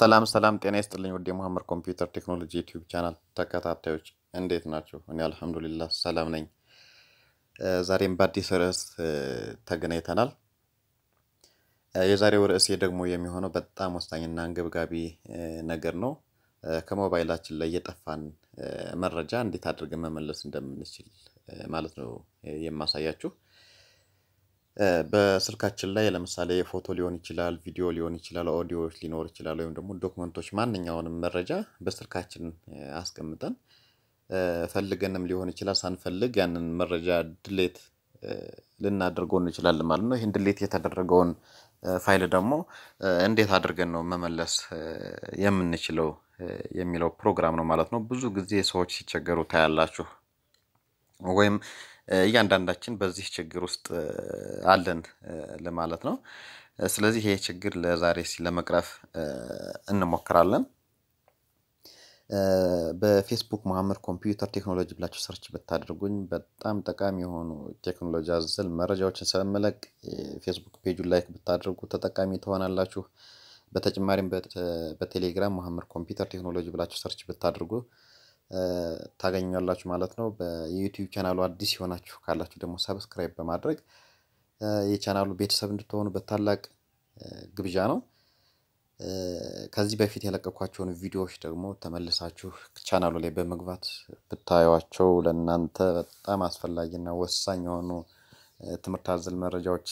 ሰላም ሰላም፣ ጤና ይስጥልኝ ውድ የመሐመድ ኮምፒውተር ቴክኖሎጂ ዩቲዩብ ቻናል ተከታታዮች እንዴት ናቸው? እኔ አልሐምዱሊላ ሰላም ነኝ። ዛሬም በአዲስ ርዕስ ተገናኝተናል። የዛሬው ርዕሴ ደግሞ የሚሆነው በጣም ወሳኝና አንገብጋቢ ነገር ነው። ከሞባይላችን ላይ የጠፋን መረጃ እንዴት አድርገን መመለስ እንደምንችል ማለት ነው የማሳያችሁ። በስልካችን ላይ ለምሳሌ ፎቶ ሊሆን ይችላል፣ ቪዲዮ ሊሆን ይችላል፣ ኦዲዮዎች ሊኖር ይችላል፣ ወይም ደግሞ ዶክመንቶች፣ ማንኛውንም መረጃ በስልካችን አስቀምጠን ፈልገንም ሊሆን ይችላል፣ ሳንፈልግ ያንን መረጃ ድሌት ልናደርገው እንችላለን ማለት ነው። ይህን ድሌት የተደረገውን ፋይል ደግሞ እንዴት አድርገን ነው መመለስ የምንችለው የሚለው ፕሮግራም ነው ማለት ነው። ብዙ ጊዜ ሰዎች ሲቸገሩ ታያላችሁ ወይም እያንዳንዳችን በዚህ ችግር ውስጥ አለን ለማለት ነው። ስለዚህ ይሄ ችግር ለዛሬ ለመቅረፍ እንሞክራለን። በፌስቡክ መሀመድ ኮምፒውተር ቴክኖሎጂ ብላችሁ ሰርች ብታደርጉኝ በጣም ጠቃሚ የሆኑ ቴክኖሎጂ አዘል መረጃዎችን ስለመለቅ ፌስቡክ ፔጁን ላይክ ብታደርጉ ተጠቃሚ ትሆናላችሁ። በተጨማሪም በቴሌግራም መሀመድ ኮምፒውተር ቴክኖሎጂ ብላችሁ ሰርች ብታደርጉ ታገኙኛላችሁ ማለት ነው። በዩቲዩብ ቻናሉ አዲስ የሆናችሁ ካላችሁ ደግሞ ሰብስክራይብ በማድረግ የቻናሉ ቤተሰብ እንድትሆኑ በታላቅ ግብዣ ነው። ከዚህ በፊት የለቀኳቸውን ቪዲዮዎች ደግሞ ተመልሳችሁ ቻናሉ ላይ በመግባት ብታዩቸው ለእናንተ በጣም አስፈላጊና ወሳኝ የሆኑ ትምህርት አዘል መረጃዎች፣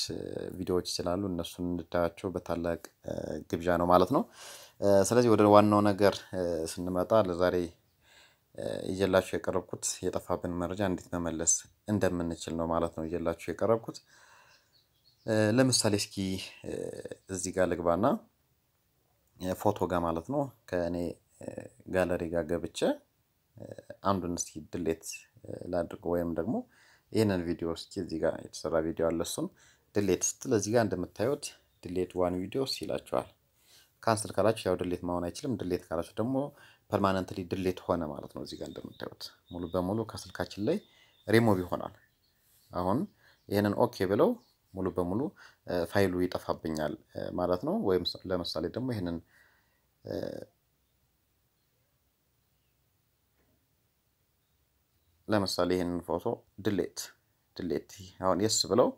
ቪዲዮዎች ስላሉ እነሱን እንድታያቸው በታላቅ ግብዣ ነው ማለት ነው። ስለዚህ ወደ ዋናው ነገር ስንመጣ ለዛሬ እየላችሁ የቀረብኩት የጠፋብን መረጃ እንዴት መመለስ እንደምንችል ነው ማለት ነው እየላችሁ የቀረብኩት። ለምሳሌ እስኪ እዚህ ጋር ልግባና ፎቶ ጋር ማለት ነው ከእኔ ጋለሪ ጋር ገብቼ አንዱን እስኪ ድሌት ላድርግ ወይም ደግሞ ይህንን ቪዲዮ እስኪ እዚህ ጋር የተሰራ ቪዲዮ አለ እሱን ድሌት ስትል እዚህ ጋር እንደምታዩት ድሌት ዋን ቪዲዮ ይላቸዋል። ካንስል ካላችሁ ያው ድሌት መሆን አይችልም። ድሌት ካላችሁ ደግሞ ፐርማነንትሊ ድሌት ሆነ ማለት ነው። እዚህ ጋር እንደምታዩት ሙሉ በሙሉ ከስልካችን ላይ ሪሞቭ ይሆናል። አሁን ይህንን ኦኬ ብለው ሙሉ በሙሉ ፋይሉ ይጠፋብኛል ማለት ነው። ወይም ለምሳሌ ደግሞ ይህንን ለምሳሌ ይህንን ፎቶ ድሌት ድሌት አሁን የስ ብለው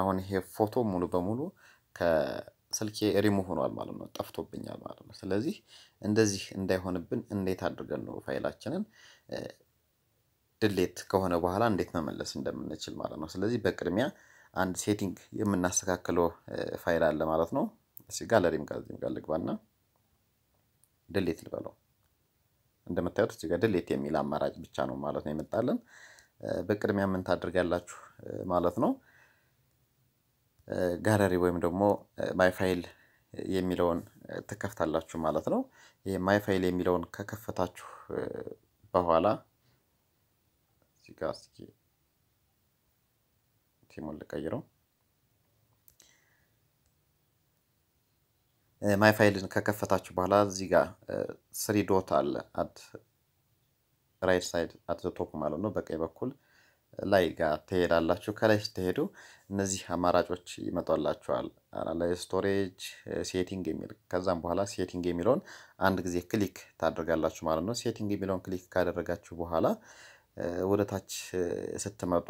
አሁን ይሄ ፎቶ ሙሉ በሙሉ ስልኬ ሪሙ ሆኗል ማለት ነው፣ ጠፍቶብኛል ማለት ነው። ስለዚህ እንደዚህ እንዳይሆንብን እንዴት አድርገን ነው ፋይላችንን ድሌት ከሆነ በኋላ እንዴት መመለስ እንደምንችል ማለት ነው። ስለዚህ በቅድሚያ አንድ ሴቲንግ የምናስተካክለው ፋይል አለ ማለት ነው። እዚህ ጋለሪም ጋዚም ጋር ልግባና ድሌት ልበለው። እንደምታዩት እዚህ ጋር ድሌት የሚል አማራጭ ብቻ ነው ማለት ነው የመጣለን። በቅድሚያ ምን ታደርጋላችሁ ማለት ነው ጋለሪ ወይም ደግሞ ማይፋይል የሚለውን ትከፍታላችሁ ማለት ነው። ይህ ማይፋይል የሚለውን ከከፈታችሁ በኋላ እዚጋ እስኪ ቲሙን ልቀይረው። ማይፋይልን ከከፈታችሁ በኋላ እዚህ ጋር ስሪ ዶት አለ አት ራይት ሳይድ አት ቶፕ ማለት ነው በቀኝ በኩል ላይ ጋር ትሄዳላችሁ። ከላይ ስትሄዱ እነዚህ አማራጮች ይመጧላችኋል። አናላይ ስቶሬጅ፣ ሴቲንግ የሚል ከዛም በኋላ ሴቲንግ የሚለውን አንድ ጊዜ ክሊክ ታደርጋላችሁ ማለት ነው። ሴቲንግ የሚለውን ክሊክ ካደረጋችሁ በኋላ ወደ ታች ስትመጡ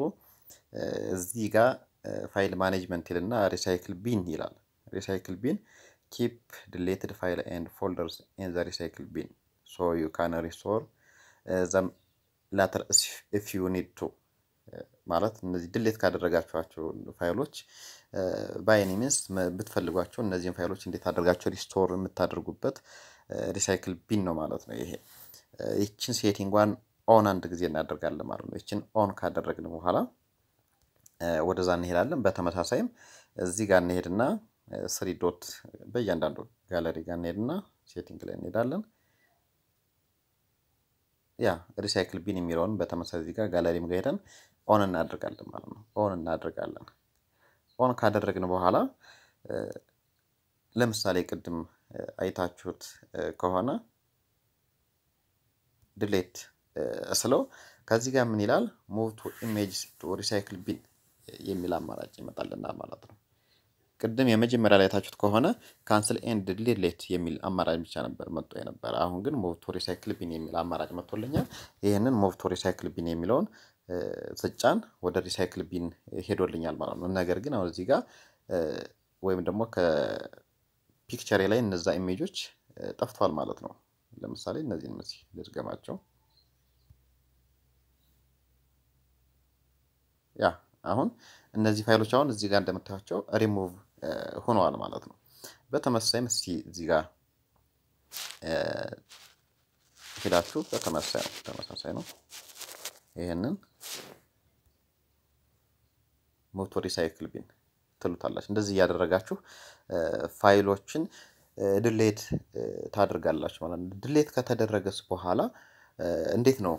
እዚህ ጋር ፋይል ማኔጅመንት ይልና ሪሳይክል ቢን ይላል። ሪሳይክል ቢን ኪፕ ድሌትድ ፋይል ኤንድ ፎልደርስ ኤን ዘ ሪሳይክል ቢን ሶ ዩ ካን ሪስቶር ዘም ላተር ኢፍ ዩ ኒድ ቱ ማለት እነዚህ ድሌት ካደረጋቸኋቸው ፋይሎች በአይኒ ሚንስ ብትፈልጓቸው እነዚህን ፋይሎች እንዴት አድርጋቸው ሪስቶር የምታደርጉበት ሪሳይክል ቢን ነው ማለት ነው። ይሄ ይችን ሴቲንጓን ኦን አንድ ጊዜ እናደርጋለን ማለት ነው። ይችን ኦን ካደረግን በኋላ ወደዛ እንሄዳለን። በተመሳሳይም እዚህ ጋር እንሄድና ስሪ ዶት በእያንዳንዱ ጋለሪ ጋር እንሄድና ሴቲንግ ላይ እንሄዳለን። ያ ሪሳይክል ቢን የሚለውን በተመሳሳይ እዚህ ጋር ጋለሪም ጋር ሄደን ኦን እናደርጋለን ማለት ነው። ኦን እናደርጋለን። ኦን ካደረግን በኋላ ለምሳሌ ቅድም አይታችሁት ከሆነ ድሌት ስለው ከዚህ ጋር ምን ይላል? ሙቭ ቱ ኢሜጅ ቱ ሪሳይክል ቢን የሚል አማራጭ ይመጣልና ማለት ነው። ቅድም የመጀመሪያ ላይ አይታችሁት ከሆነ ካንስል ኤንድ ድሌት የሚል አማራጭ ብቻ ነበር መጥቶ የነበረ። አሁን ግን ሞቭ ቱ ሪሳይክል ቢን የሚል አማራጭ መጥቶልኛል። ይህንን ሞቭ ቱ ሪሳይክል ቢን የሚለውን ስጫን ወደ ሪሳይክል ቢን ሄዶልኛል ማለት ነው። ነገር ግን አሁን እዚህ ጋር ወይም ደግሞ ከፒክቸሬ ላይ እነዛ ኢሜጆች ጠፍቷል ማለት ነው። ለምሳሌ እነዚህን መስ ልድገማቸው። ያ አሁን እነዚህ ፋይሎች አሁን እዚህ ጋር እንደምታያቸው ሪሙቭ ሆነዋል ማለት ነው። በተመሳይም እስቲ እዚህ ጋር ሄዳችሁ በተመሳይ ነው ተመሳሳይ ነው ይህንን ሞቶ ሪሳይክል ቢን ትሉታላችሁ። እንደዚህ እያደረጋችሁ ፋይሎችን ድሌት ታደርጋላችሁ ማለት ነው። ድሌት ከተደረገስ በኋላ እንዴት ነው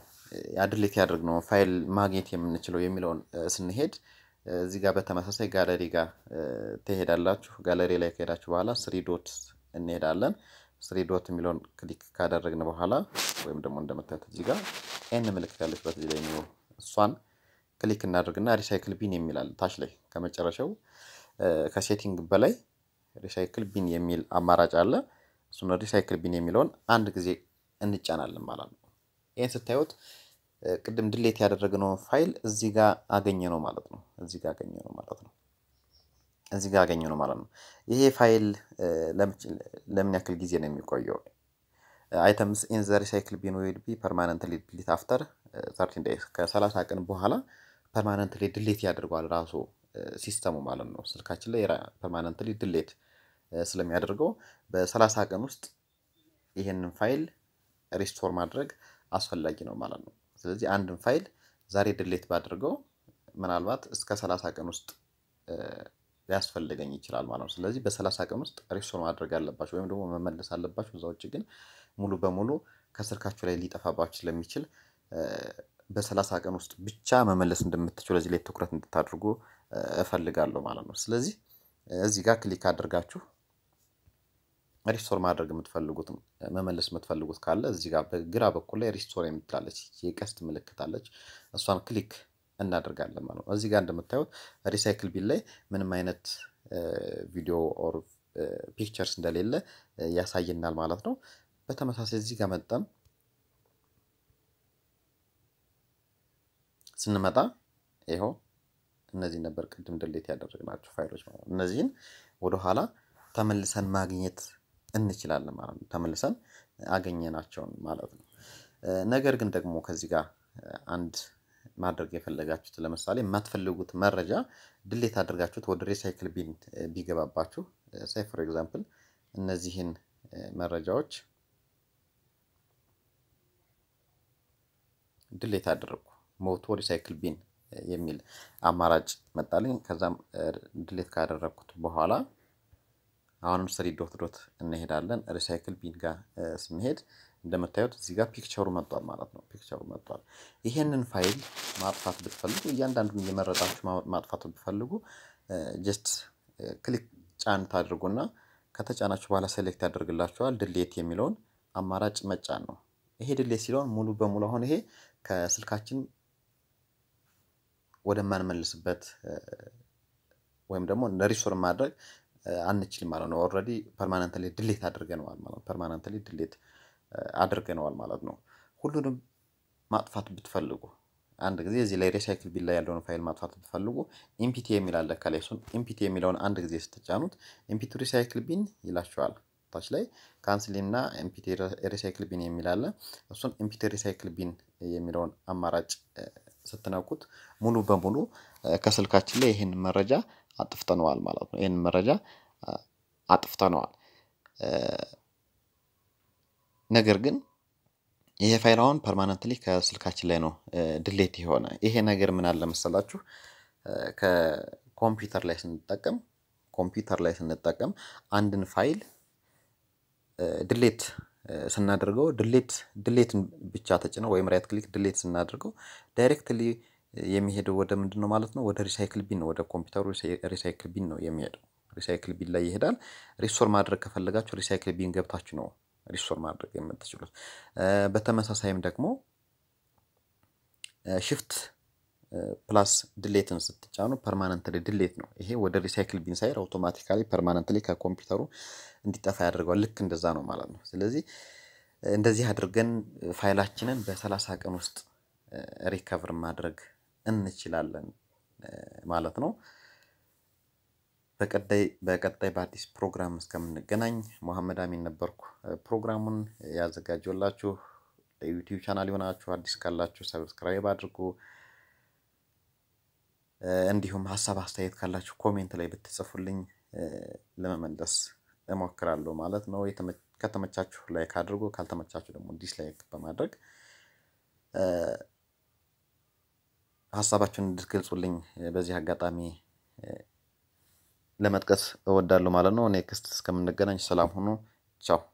ያ ድሌት ያደርግነው ፋይል ማግኘት የምንችለው የሚለውን ስንሄድ እዚህ ጋር በተመሳሳይ ጋለሪ ጋር ትሄዳላችሁ። ጋለሪ ላይ ከሄዳችሁ በኋላ ስሪ ዶት እንሄዳለን። ስሪ ዶት የሚለውን ክሊክ ካደረግን በኋላ ወይም ደግሞ እንደምታዩት እዚህ ጋር ኤን ምልክት ያለችበት እዚህ ላይ እሷን ክሊክ እናደርግና ሪሳይክል ቢን የሚላል ታች ላይ ከመጨረሻው ከሴቲንግ በላይ ሪሳይክል ቢን የሚል አማራጭ አለ። እሱን ሪሳይክል ቢን የሚለውን አንድ ጊዜ እንጫናለን ማለት ነው። ይህን ስታዩት ቅድም ድሌት ያደረግነውን ፋይል እዚህ ጋር አገኘ ነው ማለት ነው። እዚህ ጋር አገኘ ነው ማለት ነው። እዚህ ጋር አገኘ ነው ማለት ነው። ይሄ ፋይል ለምን ያክል ጊዜ ነው የሚቆየው? አይተምስ ኢን ዘ ሪሳይክል ቢን ዊል ቢ ፐርማነንትሊ ዲሊት አፍተር ተርቲን ዴይስ ከሰላሳ ቀን በኋላ ፐርማነንትሊ ድሌት ያደርገዋል ራሱ ሲስተሙ ማለት ነው። ስልካችን ላይ ፐርማነንትሊ ድሌት ስለሚያደርገው በሰላሳ ቀን ውስጥ ይህንን ፋይል ሪስቶር ማድረግ አስፈላጊ ነው ማለት ነው። ስለዚህ አንድን ፋይል ዛሬ ድሌት ባድርገው ምናልባት እስከ ሰላሳ ቀን ውስጥ ሊያስፈልገኝ ይችላል ማለት ነው። ስለዚህ በሰላሳ ቀን ውስጥ ሪስቶር ማድረግ አለባቸው ወይም ደግሞ መመለስ አለባቸው። እዛ ውጭ ግን ሙሉ በሙሉ ከስልካችሁ ላይ ሊጠፋባችሁ ስለሚችል በሰላሳ ቀን ውስጥ ብቻ መመለስ እንደምትችሉ እዚህ ላይ ትኩረት እንድታደርጉ እፈልጋለሁ ማለት ነው። ስለዚህ እዚህ ጋር ክሊክ አድርጋችሁ ሪስቶር ማድረግ የምትፈልጉት መመለስ የምትፈልጉት ካለ እዚህ ጋር በግራ በኩል ላይ ሪስቶር የምትላለች የቀስት ምልክት አለች። እሷን ክሊክ እናደርጋለን ማለት ነው። እዚህ ጋር እንደምታዩት ሪሳይክል ቢል ላይ ምንም አይነት ቪዲዮ ኦር ፒክቸርስ እንደሌለ ያሳየናል ማለት ነው። በተመሳሳይ እዚህ ጋር መጠን ስንመጣ ይኸው እነዚህ ነበር ቅድም ድሌት ያደረግናቸው ፋይሎች ማለት ነው። እነዚህን ወደኋላ ተመልሰን ማግኘት እንችላለን ማለት ነው። ተመልሰን አገኘናቸውን ማለት ነው። ነገር ግን ደግሞ ከዚህ ጋር አንድ ማድረግ የፈለጋችሁት ለምሳሌ የማትፈልጉት መረጃ ድሌት አድርጋችሁት ወደ ሪሳይክል ቢን ቢገባባችሁ ሳይ ፎር ኤግዛምፕል እነዚህን መረጃዎች ድሌት አደረግኩ ሞቶ ሪሳይክል ቢን የሚል አማራጭ መጣልኝ። ከዛም ድሌት ካደረግኩት በኋላ አሁንም ስሪ ዶት ዶት እንሄዳለን። ሪሳይክል ቢን ጋር ስንሄድ እንደምታዩት እዚህ ጋር ፒክቸሩ መጥቷል ማለት ነው። ፒክቸሩ መጥቷል። ይሄንን ፋይል ማጥፋት ብትፈልጉ እያንዳንዱን እየመረጣችሁ ማጥፋት ብትፈልጉ ጀስት ክሊክ ጫን ታድርጉና ከተጫናችሁ በኋላ ሴሌክት ያደርግላችኋል ድሌት የሚለውን አማራጭ መጫን ነው። ይሄ ድሌት ሲለውን ሙሉ በሙሉ አሁን ይሄ ከስልካችን ወደማንመልስበት ወይም ደግሞ እንደ ማድረግ አንችልም ማለት ነው። ኦልሬዲ ፐርማነንትሊ ድሌት አድርገነዋል ማለት ነው። ፐርማነንትሊ ድሌት አድርገነዋል ማለት ነው። ሁሉንም ማጥፋት ብትፈልጉ አንድ ጊዜ እዚህ ላይ ሪሳይክል ቢል ላይ ያለውን ፋይል ማጥፋት ብትፈልጉ ኢምፒቲ የሚል አለ ከላይ እሱን ኢምፒቲ የሚለውን አንድ ጊዜ ስትጫኑት ኢምፒቲ ሪሳይክል ቢን ይላችኋል። ታች ላይ ካንስሊ እና ኢምፒቲ ሪሳይክል ቢን የሚል አለ። እሱን ኢምፒቲ ሪሳይክል ቢን የሚለውን አማራጭ ስትነቁት ሙሉ በሙሉ ከስልካችን ላይ ይህን መረጃ አጥፍተነዋል ማለት ነው። ይህን መረጃ አጥፍተነዋል። ነገር ግን ይሄ ፋይል አሁን ፐርማነንትሊ ከስልካችን ላይ ነው ድሌት የሆነ። ይሄ ነገር ምን አለ መሰላችሁ ከኮምፒውተር ላይ ስንጠቀም ኮምፒውተር ላይ ስንጠቀም አንድን ፋይል ድሌት ስናደርገው ድሌት ድሌትን ብቻ ተጭነው ወይም ራይት ክሊክ ድሌት ስናደርገው ዳይሬክትሊ የሚሄደው ወደ ምንድን ነው ማለት ነው? ወደ ሪሳይክል ቢን ነው፣ ወደ ኮምፒውተሩ ሪሳይክል ቢን ነው የሚሄደው። ሪሳይክል ቢን ላይ ይሄዳል። ሪስቶር ማድረግ ከፈለጋችሁ ሪሳይክል ቢን ገብታችሁ ነው ሪስቶር ማድረግ የምትችሉት። በተመሳሳይም ደግሞ ሽፍት ፕላስ ድሌትን ስትጫኑ ፐርማነንትሊ ድሌት ነው። ይሄ ወደ ሪሳይክል ቢን ሳይድ አውቶማቲካሊ ፐርማነንትሊ ከኮምፒውተሩ እንዲጠፋ ያደርገዋል። ልክ እንደዛ ነው ማለት ነው። ስለዚህ እንደዚህ አድርገን ፋይላችንን በሰላሳ ቀን ውስጥ ሪከቨር ማድረግ እንችላለን ማለት ነው። በቀጣይ በአዲስ ፕሮግራም እስከምንገናኝ መሐመድ አሚን ነበርኩ። ፕሮግራሙን ያዘጋጀላችሁ ለዩቲዩብ ቻናል የሆናችሁ አዲስ ካላችሁ ሰብስክራይብ አድርጉ። እንዲሁም ሀሳብ አስተያየት ካላችሁ ኮሜንት ላይ ብትጽፉልኝ ለመመለስ እሞክራለሁ ማለት ነው። ከተመቻችሁ ላይክ አድርጎ ካልተመቻችሁ ደግሞ ዲስላይክ በማድረግ ሀሳባችሁን እንድትገልጹልኝ በዚህ አጋጣሚ ለመጥቀስ እወዳለሁ ማለት ነው። ኔክስት እስከምንገናኝ ሰላም ሁኑ። ቻው